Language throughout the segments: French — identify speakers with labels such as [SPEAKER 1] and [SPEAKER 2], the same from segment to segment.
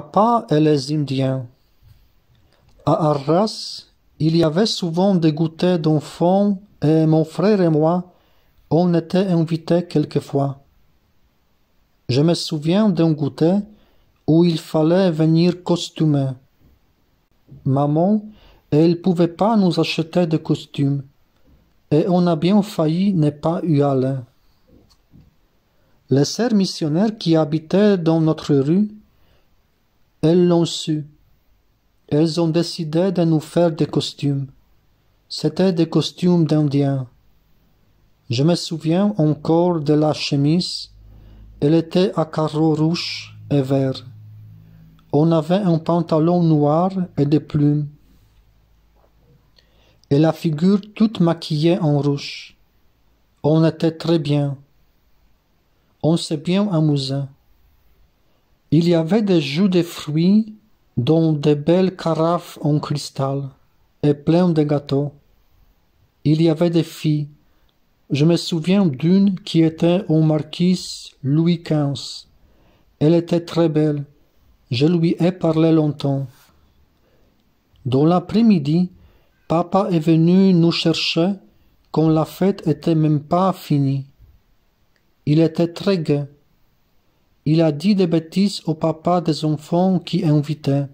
[SPEAKER 1] Papa et les Indiens. À Arras, il y avait souvent des goûters d'enfants et mon frère et moi, on était invités quelquefois. Je me souviens d'un goûter où il fallait venir costumer. Maman, elle ne pouvait pas nous acheter de costumes, et on a bien failli ne pas y aller. Les sœurs missionnaires qui habitaient dans notre rue elles l'ont su. Elles ont décidé de nous faire des costumes. C'étaient des costumes d'Indiens. Je me souviens encore de la chemise. Elle était à carreaux rouges et verts. On avait un pantalon noir et des plumes. Et la figure toute maquillée en rouge. On était très bien. On s'est bien amusé. Il y avait des jus de fruits dans de belles carafes en cristal et plein de gâteaux. Il y avait des filles. Je me souviens d'une qui était au marquis Louis XV. Elle était très belle. Je lui ai parlé longtemps. Dans l'après-midi, papa est venu nous chercher quand la fête était même pas finie. Il était très gai. Il a dit des bêtises au papa des enfants qui invitaient.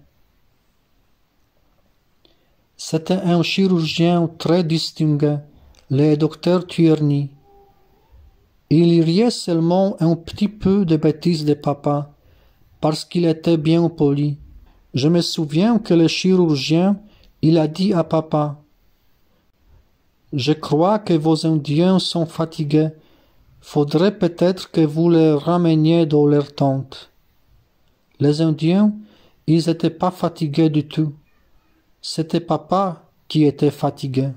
[SPEAKER 1] C'était un chirurgien très distingué, le docteur Tierney. Il riait seulement un petit peu des bêtises de papa, parce qu'il était bien poli. Je me souviens que le chirurgien, il a dit à papa Je crois que vos Indiens sont fatigués faudrait peut-être que vous les rameniez dans leur tente. Les Indiens, ils n'étaient pas fatigués du tout. C'était papa qui était fatigué.